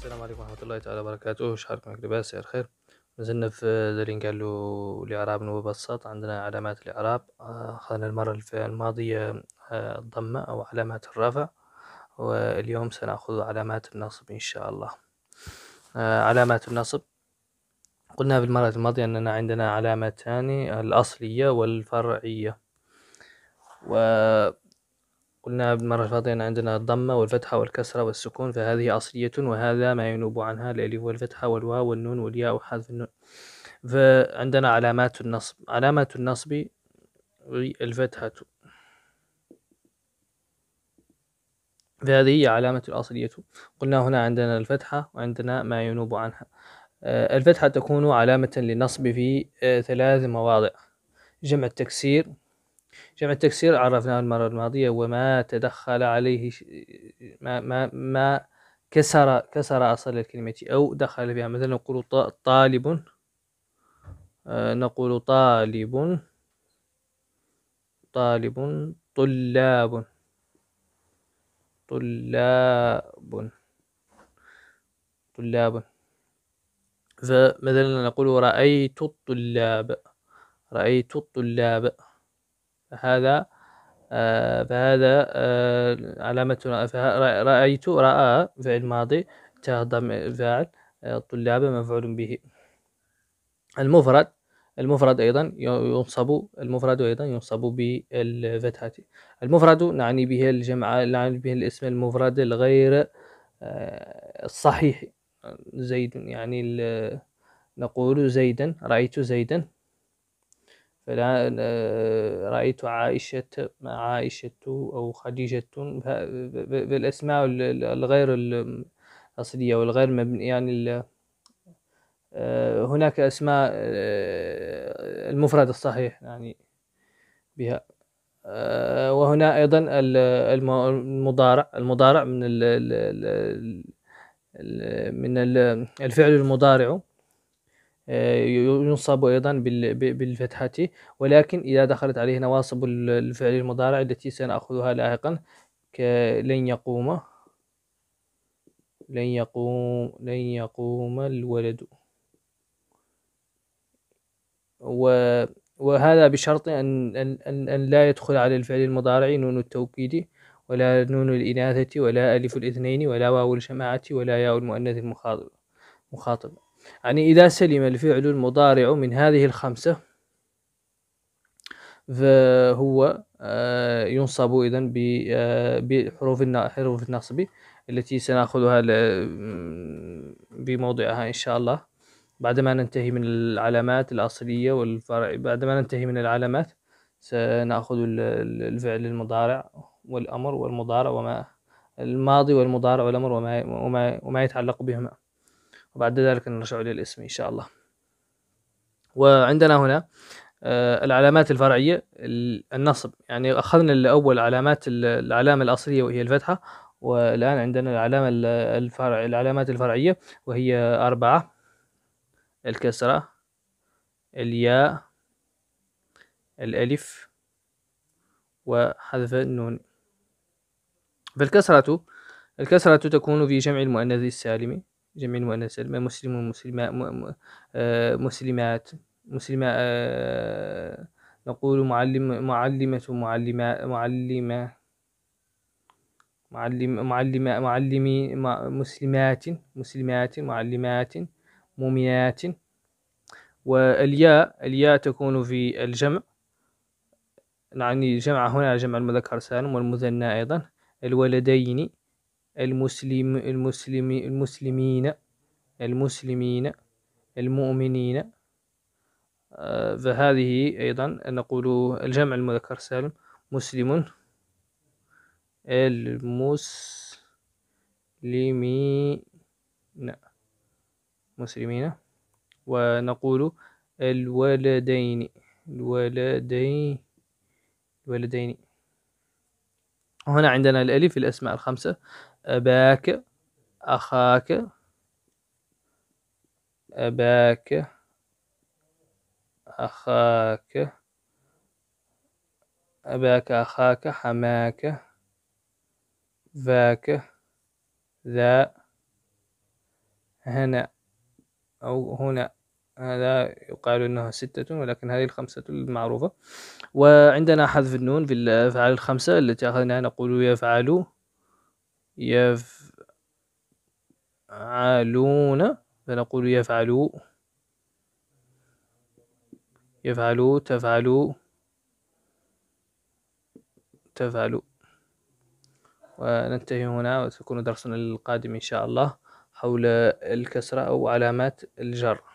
السلام عليكم ورحمة الله تعالى وبركاته شحالكم راك لاباس يا خير مازلنا في دارين قالو الإعراب المبسط عندنا علامات الإعراب أخذنا آه، المرة الماضية آه، الضمة أو علامات الرفع واليوم سنأخذ علامات النصب إن شاء الله آه، علامات النصب قلنا في المرة الماضية أننا عندنا علامتان الأصلية والفرعية و قلنا بالمرة الفاضية أن عندنا الضمة والفتحة والكسرة والسكون فهذه أصلية وهذا ما ينوب عنها الألف والفتحة والواو والنون والياء وحذف النون فعندنا علامات النصب علامة النصب الفتحة فهذه هي علامة الأصلية قلنا هنا عندنا الفتحة وعندنا ما ينوب عنها آه، الفتحة تكون علامة للنصب في آه، ثلاث مواضع جمع التكسير جمع التكسير عرفناه المرة الماضية وما تدخل عليه ش... ما ما ما كسر كسر أصل الكلمة أو دخل بها مثلا نقول طالب آه، نقول طالب طالب طلاب طلاب طلاب فمثلا نقول رأيت الطلاب رأيت الطلاب هذا آه، فهذا آه، علامة رأيت رأى فعل ماضي تهضم فاعل الطلاب آه، مفعول به المفرد المفرد أيضا ينصب المفرد أيضا ينصب بالفتحة المفرد نعني به الجمع نعني به الاسم المفرد الغير الصحيح زيد يعني نقول زيدا رأيت زيدا رأيت عائشة عائشة أو خديجة بالأسماء الغير الأصلية والغير مبنية يعني آه، هناك أسماء آه، المفرد الصحيح يعني بها آه، وهنا أيضا المضارع المضارع من من الفعل المضارع ينصب أيضا بالفتحة ولكن إذا دخلت عليه نواصب الفعل المضارع التي سنأخذها لاحقا لن يقوم لن يقوم لن يقوم الولد وهذا بشرط أن, أن, أن لا يدخل على الفعل المضارع نون التوكيد ولا نون الإناثة ولا ألف الاثنين ولا واو الجماعة ولا ياء المؤنث المخاطب مخاطب يعني إذا سلم الفعل المضارع من هذه الخمسة فهو آه، ينصب إذا آه، بحروف حروف النصب التي سنأخذها بموضعها إن شاء الله بعدما ننتهي من العلامات الأصلية والفرع بعدما ننتهي من العلامات سنأخذ الفعل المضارع والأمر والمضارع وما الماضي والمضارع والأمر وما, وما, وما يتعلق بهما وبعد ذلك نرجع للاسم إن شاء الله وعندنا هنا آه، العلامات الفرعية النصب يعني أخذنا الأول علامات العلامة الأصلية وهي الفتحة والآن عندنا العلامة الفرع العلامات الفرعية وهي أربعة الكسرة الياء الألف وحذف النون فالكسرة الكسرة تكون في جمع المؤنث السالم جميعا وأنا سلمى مسلم مسلمات آه، مسلمات مسلمة آه، نقول معلم معلمة معلمة معلمة معلم معلمة معلمي مسلمات مسلمات معلمات مؤمنات والياء الياء تكون في الجمع يعني جمع هنا جمع المذكر سالم والمثنى أيضا الولدين المسلم المسلم المسلمين المسلمين المؤمنين آه، فهذه أيضا نقول الجمع المذكر سالم مسلم المسلمين مسلمين ونقول الولدين الولدين الولدين هنا عندنا الألف الأسماء الخمسة أباك أخاك أباك أخاك أباك أخاك حماك ذاك ذا هنا أو هنا هذا يقال أنها ستة ولكن هذه الخمسة المعروفة وعندنا حذف النون في الأفعال الخمسة التي أخذناها نقول يفعل يفعلون فنقول يفعلوا يفعلوا تفعلوا تفعلوا وننتهي هنا وسيكون درسنا القادم إن شاء الله حول الكسرة أو علامات الجر